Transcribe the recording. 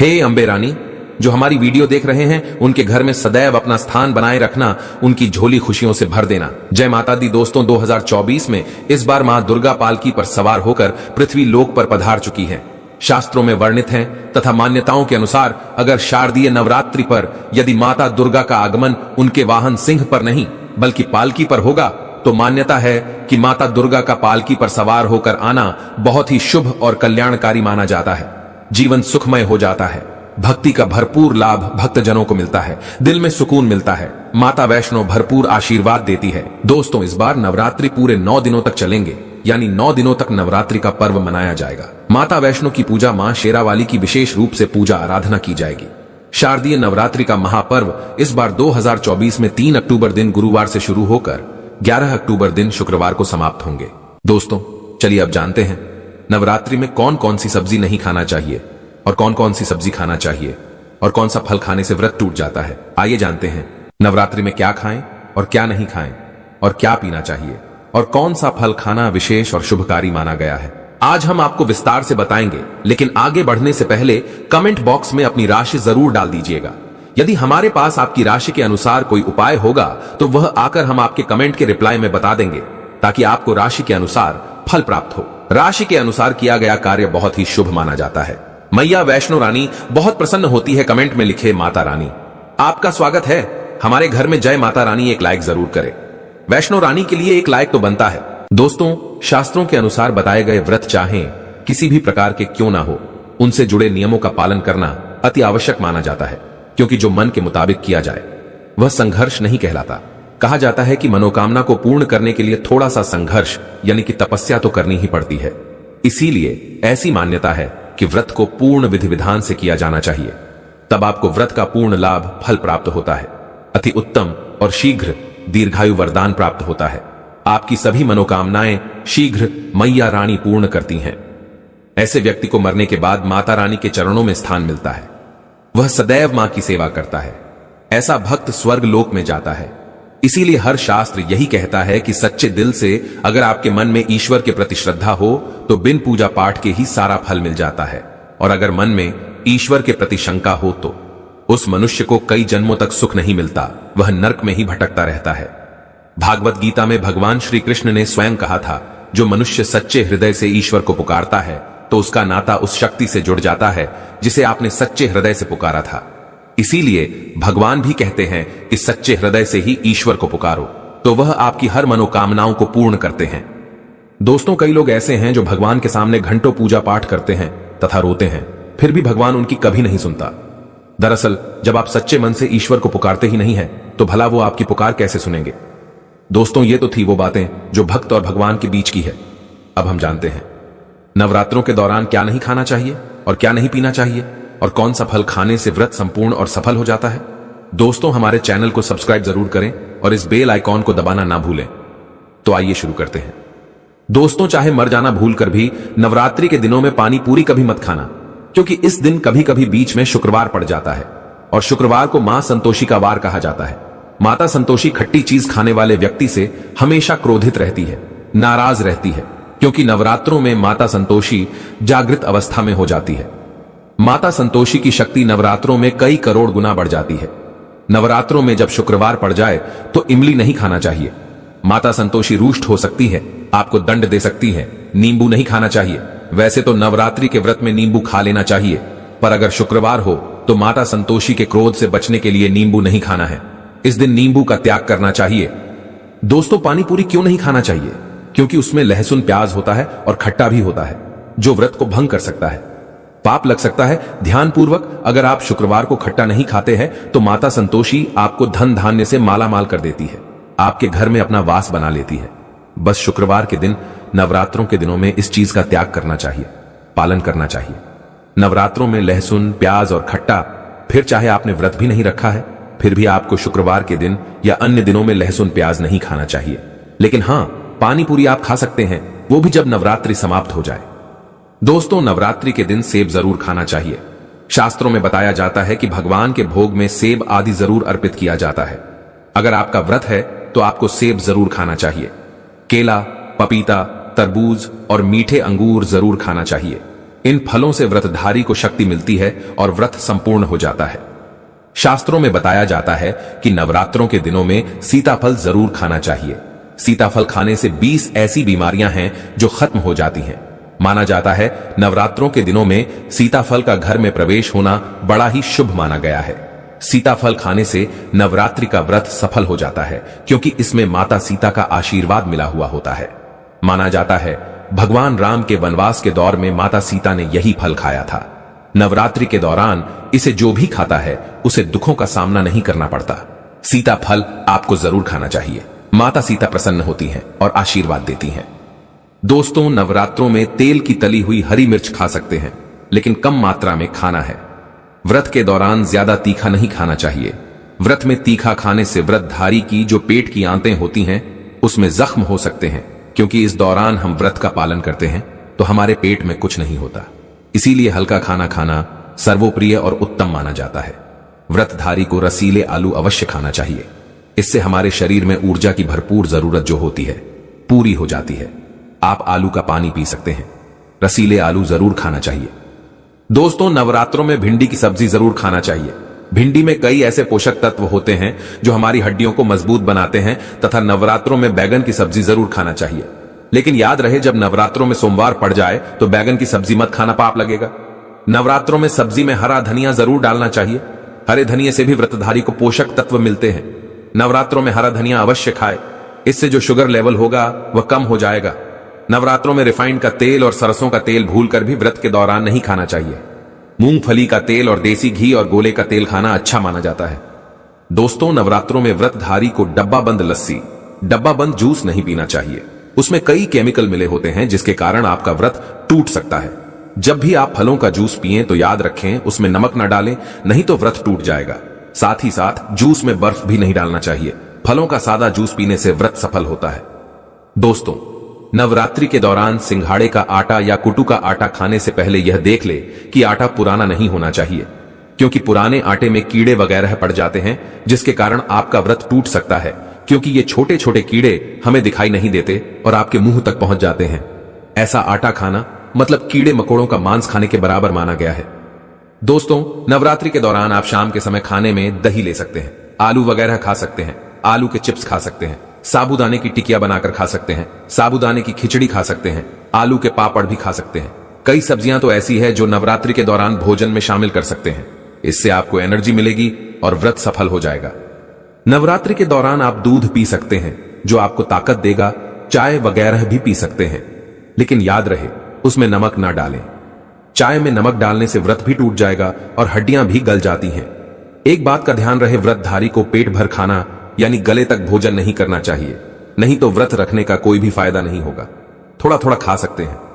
हे अंबे रानी जो हमारी वीडियो देख रहे हैं उनके घर में सदैव अपना स्थान बनाए रखना उनकी झोली खुशियों से भर देना जय माता दी दोस्तों 2024 में इस बार मां दुर्गा पालकी पर सवार होकर पृथ्वी लोक पर पधार चुकी है शास्त्रों में वर्णित है तथा मान्यताओं के अनुसार अगर शारदीय नवरात्रि पर यदि माता दुर्गा का आगमन उनके वाहन सिंह पर नहीं बल्कि पालकी पर होगा तो मान्यता है कि माता दुर्गा का पालकी पर सवार होकर आना बहुत ही शुभ और कल्याणकारी माना जाता है जीवन सुखमय हो जाता है भक्ति का भरपूर लाभ भक्तजनों को मिलता है दिल में सुकून मिलता है माता वैष्णो भरपूर आशीर्वाद देती है दोस्तों इस बार नवरात्रि पूरे नौ दिनों तक चलेंगे यानी नौ दिनों तक नवरात्रि का पर्व मनाया जाएगा माता वैष्णो की पूजा माँ शेरावाली की विशेष रूप से पूजा आराधना की जाएगी शारदीय नवरात्रि का महापर्व इस बार 2024 में 3 अक्टूबर दिन गुरुवार से शुरू होकर 11 अक्टूबर दिन शुक्रवार को समाप्त होंगे दोस्तों चलिए अब जानते हैं नवरात्रि में कौन कौन सी सब्जी नहीं खाना चाहिए और कौन कौन सी सब्जी खाना चाहिए और कौन सा फल खाने से व्रत टूट जाता है आइए जानते हैं नवरात्रि में क्या खाएं और क्या नहीं खाएं और क्या पीना चाहिए और कौन सा फल खाना विशेष और शुभकारी माना गया है आज हम आपको विस्तार से बताएंगे लेकिन आगे बढ़ने से पहले कमेंट बॉक्स में अपनी राशि जरूर डाल दीजिएगा यदि हमारे पास आपकी राशि के अनुसार कोई उपाय होगा तो वह आकर हम आपके कमेंट के रिप्लाई में बता देंगे ताकि आपको राशि के अनुसार फल प्राप्त हो राशि के अनुसार किया गया कार्य बहुत ही शुभ माना जाता है मैया वैष्णो रानी बहुत प्रसन्न होती है कमेंट में लिखे माता रानी आपका स्वागत है हमारे घर में जय माता रानी एक लाइक जरूर करे वैष्णो रानी के लिए एक लाइक तो बनता है दोस्तों शास्त्रों के अनुसार बताए गए व्रत चाहे किसी भी प्रकार के क्यों ना हो उनसे जुड़े नियमों का पालन करना अति आवश्यक माना जाता है क्योंकि जो मन के मुताबिक किया जाए वह संघर्ष नहीं कहलाता कहा जाता है कि मनोकामना को पूर्ण करने के लिए थोड़ा सा संघर्ष यानी कि तपस्या तो करनी ही पड़ती है इसीलिए ऐसी मान्यता है कि व्रत को पूर्ण विधि विधान से किया जाना चाहिए तब आपको व्रत का पूर्ण लाभ फल प्राप्त होता है अति उत्तम और शीघ्र दीर्घायु वरदान प्राप्त होता है आपकी सभी मनोकामनाएं शीघ्र मैया रानी पूर्ण करती हैं ऐसे व्यक्ति को मरने के बाद माता रानी के चरणों में स्थान मिलता है वह सदैव मां की सेवा करता है ऐसा भक्त स्वर्ग लोक में जाता है इसीलिए हर शास्त्र यही कहता है कि सच्चे दिल से अगर आपके मन में ईश्वर के प्रति श्रद्धा हो तो बिन पूजा पाठ के ही सारा फल मिल जाता है और अगर मन में ईश्वर के प्रति शंका हो तो उस मनुष्य को कई जन्मों तक सुख नहीं मिलता वह नरक में ही भटकता रहता है भागवत गीता में भगवान श्री कृष्ण ने स्वयं कहा था जो मनुष्य सच्चे हृदय से ईश्वर को पुकारता है तो उसका नाता उस शक्ति से जुड़ जाता है जिसे आपने सच्चे हृदय से पुकारा था इसीलिए भगवान भी कहते हैं कि सच्चे हृदय से ही ईश्वर को पुकारो तो वह आपकी हर मनोकामनाओं को पूर्ण करते हैं दोस्तों कई लोग ऐसे हैं जो भगवान के सामने घंटों पूजा पाठ करते हैं तथा रोते हैं फिर भी भगवान उनकी कभी नहीं सुनता दरअसल जब आप सच्चे मन से ईश्वर को पुकारते ही नहीं है तो भला वो आपकी पुकार कैसे सुनेंगे दोस्तों ये तो थी वो बातें जो भक्त और भगवान के बीच की है अब हम जानते हैं नवरात्रों के दौरान क्या नहीं खाना चाहिए और क्या नहीं पीना चाहिए और कौन सा फल खाने से व्रत संपूर्ण और सफल हो जाता है दोस्तों हमारे चैनल को सब्सक्राइब जरूर करें और इस बेल आइकॉन को दबाना ना भूलें तो आइए शुरू करते हैं दोस्तों चाहे मर जाना भूल कर भी नवरात्रि के दिनों में पानी पूरी कभी मत खाना क्योंकि इस दिन कभी कभी बीच में शुक्रवार पड़ जाता है और शुक्रवार को मां संतोषी का वार कहा जाता है माता संतोषी खट्टी चीज खाने वाले व्यक्ति से हमेशा क्रोधित रहती है नाराज रहती है क्योंकि नवरात्रों में माता संतोषी जागृत अवस्था में हो जाती है माता संतोषी की शक्ति नवरात्रों में कई करोड़ गुना बढ़ जाती है नवरात्रों में जब शुक्रवार पड़ जाए तो इमली नहीं खाना चाहिए माता संतोषी रुष्ट हो सकती है आपको दंड दे सकती है नींबू नहीं खाना चाहिए वैसे तो नवरात्रि के व्रत में नींबू खा लेना चाहिए पर अगर शुक्रवार हो तो माता संतोषी के क्रोध से बचने के लिए नींबू नहीं खाना है इस दिन नींबू का त्याग करना चाहिए दोस्तों पानीपुरी क्यों नहीं खाना चाहिए क्योंकि उसमें लहसुन प्याज होता है और खट्टा भी होता है जो व्रत को भंग कर सकता है पाप लग सकता है ध्यान पूर्वक अगर आप शुक्रवार को खट्टा नहीं खाते हैं तो माता संतोषी आपको धन धान्य से माला माल कर देती है आपके घर में अपना वास बना लेती है बस शुक्रवार के दिन नवरात्रों के दिनों में इस चीज का त्याग करना चाहिए पालन करना चाहिए नवरात्रों में लहसुन प्याज और खट्टा फिर चाहे आपने व्रत भी नहीं रखा है फिर भी आपको शुक्रवार के दिन या अन्य दिनों में लहसुन प्याज नहीं खाना चाहिए लेकिन हाँ पानीपुरी आप खा सकते हैं वो भी जब नवरात्रि समाप्त हो जाए दोस्तों नवरात्रि के दिन सेब जरूर खाना चाहिए शास्त्रों में बताया जाता है कि भगवान के भोग में सेब आदि जरूर अर्पित किया जाता है अगर आपका व्रत है तो आपको सेब जरूर खाना चाहिए केला पपीता तरबूज और मीठे अंगूर जरूर खाना चाहिए इन फलों से व्रतधारी को शक्ति मिलती है और व्रत संपूर्ण हो जाता है शास्त्रों में बताया जाता है कि नवरात्रों के दिनों में सीताफल जरूर खाना चाहिए सीताफल खाने से 20 ऐसी बीमारियां हैं जो खत्म हो जाती हैं माना जाता है नवरात्रों के दिनों में सीताफल का घर में प्रवेश होना बड़ा ही शुभ माना गया है सीताफल खाने से नवरात्रि का व्रत सफल हो जाता है क्योंकि इसमें माता सीता का आशीर्वाद मिला हुआ होता है माना जाता है भगवान राम के वनवास के दौर में माता सीता ने यही फल खाया था नवरात्रि के दौरान इसे जो भी खाता है उसे दुखों का सामना नहीं करना पड़ता सीता फल आपको जरूर खाना चाहिए माता सीता प्रसन्न होती हैं और आशीर्वाद देती हैं दोस्तों नवरात्रों में तेल की तली हुई हरी मिर्च खा सकते हैं लेकिन कम मात्रा में खाना है व्रत के दौरान ज्यादा तीखा नहीं खाना चाहिए व्रत में तीखा खाने से व्रतधारी की जो पेट की आंतें होती हैं उसमें जख्म हो सकते हैं क्योंकि इस दौरान हम व्रत का पालन करते हैं तो हमारे पेट में कुछ नहीं होता इसीलिए हल्का खाना खाना सर्वोप्रिय और उत्तम माना जाता है व्रतधारी को रसीले आलू अवश्य खाना चाहिए इससे हमारे शरीर में ऊर्जा की भरपूर जरूरत जो होती है पूरी हो जाती है आप आलू का पानी पी सकते हैं रसीले आलू जरूर खाना चाहिए दोस्तों नवरात्रों में भिंडी की सब्जी जरूर खाना चाहिए भिंडी में कई ऐसे पोषक तत्व होते हैं जो हमारी हड्डियों को मजबूत बनाते हैं तथा नवरात्रों में बैगन की सब्जी जरूर खाना चाहिए लेकिन याद रहे जब नवरात्रों में सोमवार पड़ जाए तो बैगन की सब्जी मत खाना पाप लगेगा नवरात्रों में सब्जी में हरा धनिया जरूर डालना चाहिए हरे धनिया से भी व्रतधारी को पोषक तत्व मिलते हैं नवरात्रों में हरा धनिया अवश्य खाए इससे जो शुगर लेवल होगा वह कम हो जाएगा नवरात्रों में रिफाइंड का तेल और सरसों का तेल भूलकर भी व्रत के दौरान नहीं खाना चाहिए मूंगफली का तेल और देसी घी और गोले का तेल खाना अच्छा माना जाता है दोस्तों नवरात्रों में व्रतधारी को डब्बा बंद लस्सी डब्बा बंद जूस नहीं पीना चाहिए उसमें कई केमिकल मिले होते हैं जिसके कारण आपका व्रत टूट सकता है जब भी आप फलों का जूस पिए तो याद रखें उसमें नमक ना डालें नहीं तो व्रत टूट जाएगा साथ ही साथ जूस में बर्फ भी नहीं डालना चाहिए फलों का सादा जूस पीने से व्रत सफल होता है दोस्तों नवरात्रि के दौरान सिंघाड़े का आटा या कुटू का आटा खाने से पहले यह देख ले कि आटा पुराना नहीं होना चाहिए क्योंकि पुराने आटे में कीड़े वगैरह पड़ जाते हैं जिसके कारण आपका व्रत टूट सकता है क्योंकि ये छोटे छोटे कीड़े हमें दिखाई नहीं देते और आपके मुंह तक पहुंच जाते हैं ऐसा आटा खाना मतलब कीड़े मकोड़ों का मांस खाने के बराबर माना गया है दोस्तों नवरात्रि के दौरान आप शाम के समय खाने में दही ले सकते हैं आलू वगैरह खा सकते हैं आलू के चिप्स खा सकते हैं साबुदाने की टिकिया बनाकर खा सकते हैं साबुदाने की खिचड़ी खा सकते हैं आलू के पापड़ भी खा सकते हैं कई सब्जियां तो ऐसी है जो नवरात्रि के दौरान भोजन में शामिल कर सकते हैं इससे आपको एनर्जी मिलेगी और व्रत सफल हो जाएगा नवरात्रि के दौरान आप दूध पी सकते हैं जो आपको ताकत देगा चाय वगैरह भी पी सकते हैं लेकिन याद रहे उसमें नमक ना डालें चाय में नमक डालने से व्रत भी टूट जाएगा और हड्डियां भी गल जाती हैं एक बात का ध्यान रहे व्रतधारी को पेट भर खाना यानी गले तक भोजन नहीं करना चाहिए नहीं तो व्रत रखने का कोई भी फायदा नहीं होगा थोड़ा थोड़ा खा सकते हैं